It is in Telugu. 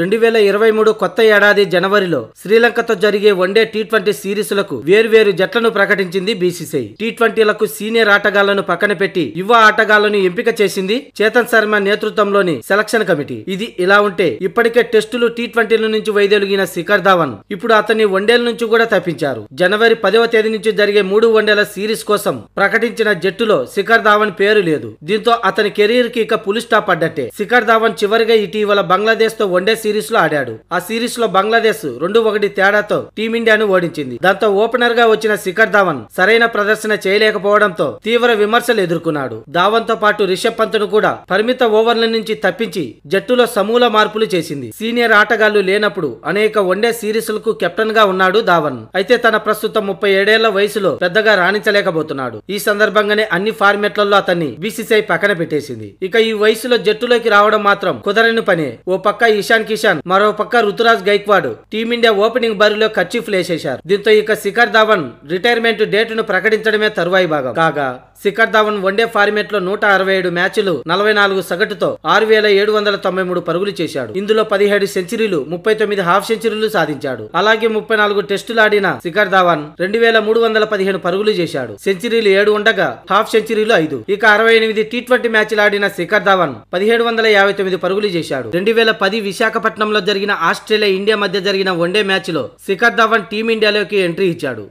రెండు వేల ఇరవై మూడు కొత్త ఏడాది జనవరిలో శ్రీలంకతో జరిగే వన్డే టీ ట్వంటీ సిరీస్లకు వేరువేరు జట్లను ప్రకటించింది బీసీసీఐ టీ ట్వంటీలకు సీనియర్ ఆటగాళ్లను పక్కన పెట్టి యువ ఆటగాళ్లను ఎంపిక చేసింది చేతన్ శర్మ నేతృత్వంలోని సెలక్షన్ కమిటీ ఇది ఇలా ఉంటే ఇప్పటికే టెస్టులు టీ ట్వంటీల నుంచి వైదొలిగిన శిఖర్ ధావన్ ఇప్పుడు అతన్ని వన్డేల నుంచి కూడా తప్పించారు జనవరి పదవ తేదీ నుంచి జరిగే మూడు వన్డేల సిరీస్ కోసం ప్రకటించిన జట్టులో శిఖర్ ధావన్ పేరు లేదు దీంతో అతని కెరీర్ కి ఇక పులి స్టాప్ పడ్డట్టే శిఖర్ ధావన్ చివరిగా ఇటీవల బంగ్లాదేశ్ తో వన్డే సిరీస్ లో ఆడాడు ఆ సిరీస్ లో బంగ్లాదేశ్ రెండు ఒకటి తేడాతో టీమిండియాను ఓడించింది దాంతో ఓపెనర్ గా వచ్చిన శిఖర్ ధావన్ సరైన ప్రదర్శన చేయలేకపోవడంతో తీవ్ర విమర్శలు ఎదుర్కొన్నాడు ధావన్ తో పాటు రిషబ్ పంత్ ను కూడా పరిమిత ఓవర్ల నుంచి తప్పించి జట్టులో సమూల మార్పులు చేసింది సీనియర్ ఆటగాళ్లు లేనప్పుడు అనేక వన్డే లకు కెప్టెన్ గా ఉన్నాడు ధావన్ అయితే తన ప్రస్తుతం ముప్పై ఏడేళ్ల వయసులో పెద్దగా రాణించలేకపోతున్నాడు ఈ సందర్భంగానే అన్ని ఫార్మెట్లలో అతన్ని బీసీసీఐ పక్కన పెట్టేసింది ఇక ఈ వయసులో జట్టులోకి రావడం మాత్రం కుదరని పనే ఓ పక్క ఇషాన్ కిషాన్ పక్క రుతురాజ్ గైక్వాడ్ టీమిండియా ఓపెనింగ్ బరిలో లేసేశారు దీంతో ఇక శిఖర్ ధవన్ రిటైర్మెంట్ డేట్ ను ప్రకటించడమే తరువాయి భాగం కాగా శిఖర్ ధవన్ వన్డే ఫార్మేట్ లో నూట అరవై ఏడు మ్యాచ్లు నలభై నాలుగు సగటుతో ఆరు వేల ఏడు వందల తొంభై మూడు పరుగులు చేశాడు ఇందులో పదిహేడు సెంచరీలు ముప్పై తొమ్మిది హాఫ్ సెంచరీలు సాధించాడు అలాగే ముప్పై నాలుగు టెస్టులు ఆడిన శిఖర్ ధవన్ రెండు వేల మూడు వందల పదిహేను పరుగులు చేశాడు సెంచరీలు ఏడు ఉండగా హాఫ్ సెంచరీలు ఐదు ఇక అరవై ఎనిమిది టీ ట్వంటీ మ్యాచ్లు ఆడిన శిఖర్ ధవన్ పదిహేడు వందల యాభై తొమ్మిది పరుగులు చేశాడు రెండు వేల పది విశాఖపట్నంలో జరిగిన ఆస్ట్రేలియా ఇండియా మధ్య జరిగిన వన్డే మ్యాచ్లో శిఖర్ ధవన్ టీమిండియాలోకి ఎంట్రీ ఇచ్చాడు